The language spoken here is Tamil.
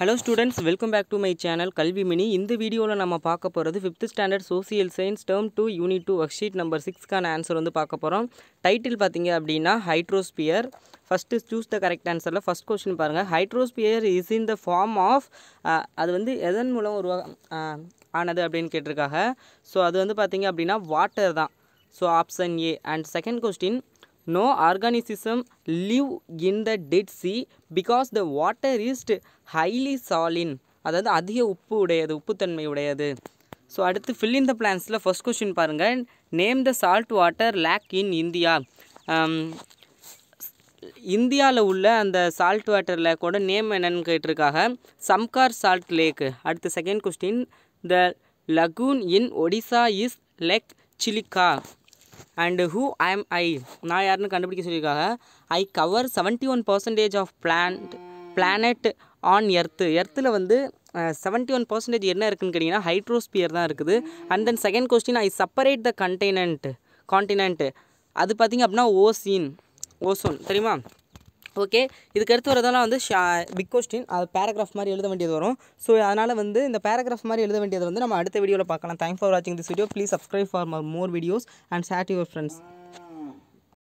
hello students welcome back to my channel Kalvi mini இந்த வீடியோவில் நம்ம பார்க்க போகிறது fifth standard social science term two unit two worksheet number சிக்ஸ்க்கான ஆன்சர் வந்து பார்க்க போகிறோம் டைட்டில் பார்த்தீங்க அப்படின்னா hydrosphere first choose the correct ஆன்சரில் ஃபஸ்ட் கொஸ்டின் பாருங்கள் hydrosphere is in the form of அது வந்து எதன் மூலம் உருவா uh, ஆனது அப்படின்னு கேட்டிருக்காங்க ஸோ அது வந்து பார்த்தீங்க அப்படின்னா வாட்டர் தான் so option A and second question no organism live in the dead sea because the water is highly saline அதாவது அதிக உப்பு உடையது உப்புத்தன்மை உடையது ஸோ அடுத்து ஃபில் இன் த பிளான்ஸில் ஃபஸ்ட் கொஷின் பாருங்கள் name the salt water lake in India இந்தியாவில் உள்ள அந்த சால்ட் வாட்டர் கூட நேம் என்னென்னு கேட்டிருக்காங்க சம்கார் சால்ட் லேக்கு அடுத்து second question the lagoon in Odisha is lake Chilika and who I I'm I நான் யாருன்னு கண்டுபிடிக்க சொல்லியிருக்காங்க I cover seventy one percentage of plant planet on earth எர்த்தில் வந்து செவன்ட்டி ஒன் பர்சன்டேஜ் என்ன இருக்குன்னு கேட்டிங்கன்னா ஹைட்ரோஸ்பியர் தான் இருக்குது and then second question I separate the continent continent அது பார்த்திங்க அப்படின்னா ஓசின் ஓசோன் தெரியுமா ஓகே இதுக்கடுத்து வரதெல்லாம் வந்து ஷா பிக் கொஸ்டின் அது பேராகிராஃப் மாதிரி எழுத வேண்டியது வரும் ஸோ அதனால் வந்து இந்த பேராகிராஃப் மாதிரி எழுத வேண்டியது வந்து நம்ம அடுத்த வீடியோவில் பார்க்கலாம் தேங்க்ஸ் ஃபார் வாட்சிங் this video please subscribe for more videos and share your friends